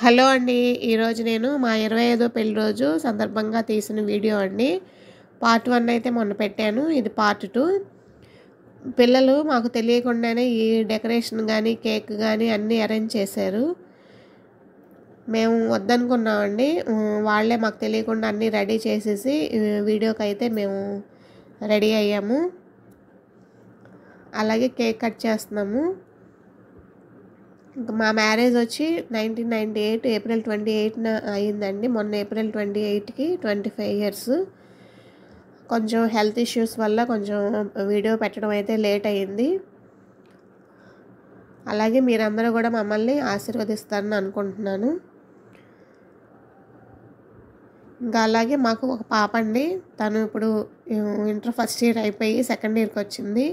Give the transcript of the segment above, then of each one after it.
hello అండి ఈరోజు నేను మా ఇరవై ఐదో పెళ్లి రోజు సందర్భంగా తీసిన వీడియో అండి పార్ట్ వన్ అయితే మొన్న పెట్టాను ఇది పార్ట్ టూ పిల్లలు మాకు తెలియకుండానే ఈ డెకరేషన్ కానీ కేక్ కానీ అన్నీ అరేంజ్ చేశారు మేము వద్దనుకున్నామండి వాళ్ళే మాకు తెలియకుండా అన్నీ రెడీ చేసేసి వీడియోకి అయితే మేము రెడీ అయ్యాము అలాగే కేక్ కట్ చేస్తున్నాము మా మ్యారేజ్ వచ్చి nineteen ninety eight April twenty ఎయిట్న అయిందండి మొన్న ఏప్రిల్ ట్వంటీ ఎయిట్కి ట్వంటీ ఫైవ్ ఇయర్స్ కొంచెం హెల్త్ ఇష్యూస్ వల్ల కొంచెం వీడియో పెట్టడం అయితే లేట్ అయింది అలాగే మీరందరూ కూడా మమ్మల్ని ఆశీర్వదిస్తారని అనుకుంటున్నాను ఇంకా అలాగే మాకు ఒక పాప అండి తను ఇప్పుడు ఇంటర్ ఫస్ట్ ఇయర్ అయిపోయి సెకండ్ ఇయర్కి వచ్చింది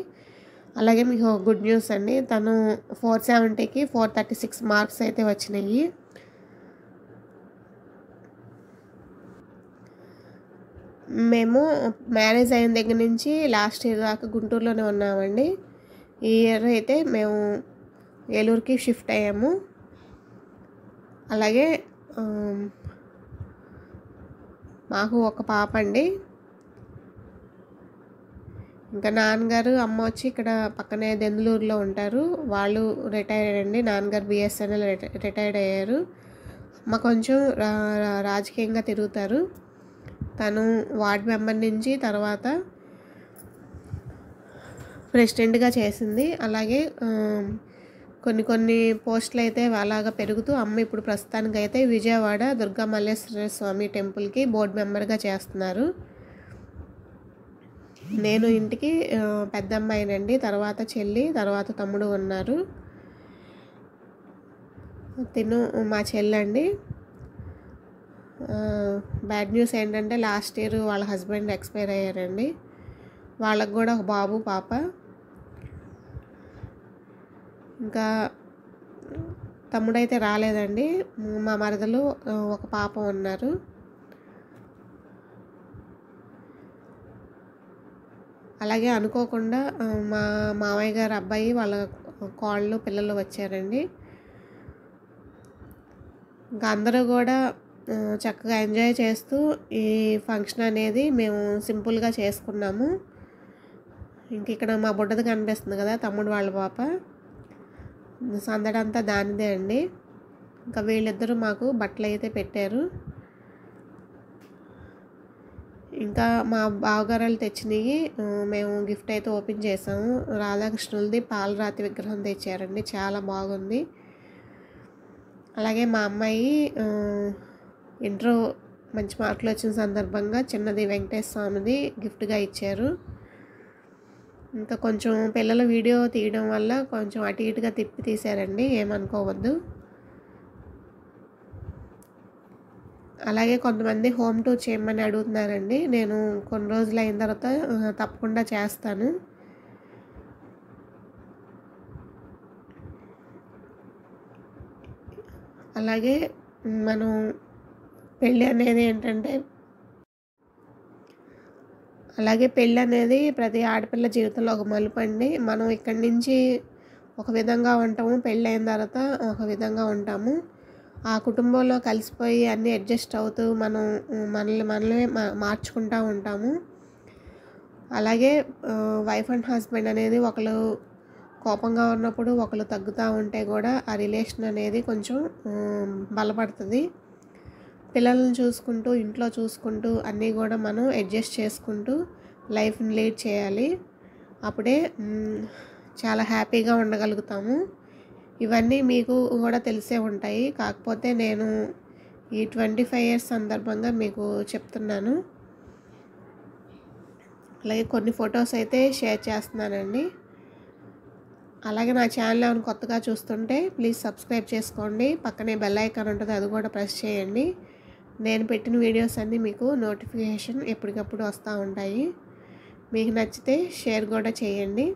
అలాగే మీకు గుడ్ న్యూస్ అండి తను ఫోర్ సెవెంటీకి ఫోర్ థర్టీ సిక్స్ మార్క్స్ అయితే వచ్చినాయి మేము మ్యారేజ్ అయిన దగ్గర నుంచి లాస్ట్ ఇయర్ దాకా గుంటూరులోనే ఉన్నామండి ఈ ఇయర్ అయితే మేము ఏలూరుకి షిఫ్ట్ అయ్యాము అలాగే మాకు ఒక పాప అండి ఇంకా నాన్నగారు అమ్మ వచ్చి ఇక్కడ పక్కనే దెందులూరులో ఉంటారు వాళ్ళు రిటైర్డ్ అండి నాన్నగారు బిఎస్ఎన్ఎల్ రిటైర్డ్ అయ్యారు అమ్మ కొంచెం రాజకీయంగా తిరుగుతారు తను వార్డ్ మెంబర్ నుంచి తర్వాత ప్రెసిడెంట్గా చేసింది అలాగే కొన్ని కొన్ని పోస్టులు అయితే అలాగా పెరుగుతూ అమ్మ ఇప్పుడు ప్రస్తుతానికైతే విజయవాడ దుర్గా మల్లేశ్వర స్వామి టెంపుల్కి బోర్డు మెంబర్గా చేస్తున్నారు నేను ఇంటికి పెద్ద అమ్మాయినండి తర్వాత చెల్లి తర్వాత తమ్ముడు ఉన్నారు తిను మా చెల్లండి బ్యాడ్ న్యూస్ ఏంటంటే లాస్ట్ ఇయర్ వాళ్ళ హస్బెండ్ ఎక్స్పైర్ అయ్యారండి వాళ్ళకు కూడా ఒక బాబు పాప ఇంకా తమ్ముడైతే రాలేదండి మా మరదలు ఒక పాప ఉన్నారు అలాగే అనుకోకుండా మా మామయ్య గారు అబ్బాయి వాళ్ళ కోళ్ళు పిల్లలు వచ్చారండి ఇంకా అందరూ కూడా చక్కగా ఎంజాయ్ చేస్తూ ఈ ఫంక్షన్ అనేది మేము సింపుల్గా చేసుకున్నాము ఇంక ఇక్కడ మా బుడ్డది కనిపిస్తుంది కదా తమ్ముడు వాళ్ళ పాప సందడంతా దానిదే అండి ఇంకా వీళ్ళిద్దరూ మాకు బట్టలు అయితే పెట్టారు ఇంకా మా బావగారాలు తెచ్చినవి మేము గిఫ్ట్ అయితే ఓపెన్ చేసాము రాధాకృష్ణులది పాలరాతి విగ్రహం తెచ్చారండి చాలా బాగుంది అలాగే మా అమ్మాయి ఇంటర్ మంచి మార్కులు వచ్చిన సందర్భంగా చిన్నది వెంకటేశ్వర స్వామిది గిఫ్ట్గా ఇచ్చారు ఇంకా కొంచెం పిల్లల వీడియో తీయడం వల్ల కొంచెం అటు ఇటుగా తిప్పి తీశారండి ఏమనుకోవద్దు అలాగే కొంతమంది హోమ్ టూర్ చేయమని అడుగుతున్నారండి నేను కొన్ని రోజులు అయిన తర్వాత తప్పకుండా చేస్తాను అలాగే మనం పెళ్ళి అనేది ఏంటంటే అలాగే పెళ్ళి అనేది ప్రతి ఆడపిల్ల జీవితంలో ఒక మలుపు అండి మనం ఇక్కడి నుంచి ఒక విధంగా ఉంటాము పెళ్ళి అయిన తర్వాత ఒక విధంగా ఉంటాము ఆ కుటుంబంలో కలిసిపోయి అన్నీ అడ్జస్ట్ అవుతూ మనం మనల్ని మనమే మార్చుకుంటూ ఉంటాము అలాగే వైఫ్ అండ్ హస్బెండ్ అనేది ఒకరు కోపంగా ఉన్నప్పుడు ఒకరు తగ్గుతూ ఉంటే కూడా ఆ రిలేషన్ అనేది కొంచెం బలపడుతుంది పిల్లల్ని చూసుకుంటూ ఇంట్లో చూసుకుంటూ అన్నీ కూడా మనం అడ్జస్ట్ చేసుకుంటూ లైఫ్ని లీడ్ చేయాలి అప్పుడే చాలా హ్యాపీగా ఉండగలుగుతాము ఇవన్నీ మీకు కూడా తెలిసే ఉంటాయి కాకపోతే నేను ఈ ట్వంటీ ఫైవ్ ఇయర్స్ సందర్భంగా మీకు చెప్తున్నాను అలాగే కొన్ని ఫొటోస్ అయితే షేర్ చేస్తున్నానండి అలాగే నా ఛానల్ ఏమైనా కొత్తగా చూస్తుంటే ప్లీజ్ సబ్స్క్రైబ్ చేసుకోండి పక్కనే బెల్ ఐకాన్ ఉంటుంది అది కూడా ప్రెస్ చేయండి నేను పెట్టిన వీడియోస్ అన్నీ మీకు నోటిఫికేషన్ ఎప్పటికప్పుడు వస్తూ ఉంటాయి మీకు నచ్చితే షేర్ కూడా చేయండి